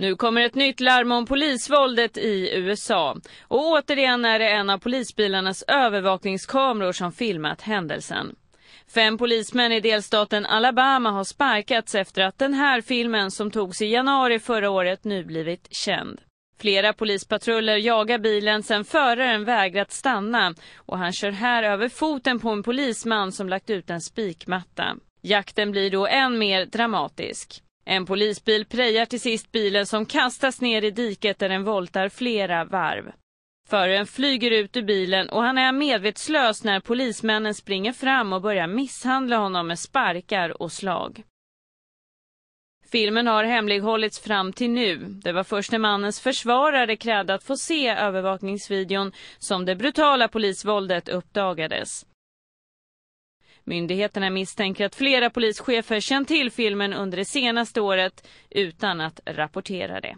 Nu kommer ett nytt larm om polisvåldet i USA. Och återigen är det en av polisbilarnas övervakningskameror som filmat händelsen. Fem polismän i delstaten Alabama har sparkats efter att den här filmen som togs i januari förra året nu blivit känd. Flera polispatruller jagar bilen sen föraren vägrat stanna och han kör här över foten på en polisman som lagt ut en spikmatta. Jakten blir då än mer dramatisk. En polisbil prejar till sist bilen som kastas ner i diket där den voltar flera varv. Föraren flyger ut ur bilen och han är medvetslös när polismännen springer fram och börjar misshandla honom med sparkar och slag. Filmen har hemlighållits fram till nu. Det var först när mannens försvarare krävde att få se övervakningsvideon som det brutala polisvåldet uppdagades. Myndigheterna misstänker att flera polischefer känt till filmen under det senaste året utan att rapportera det.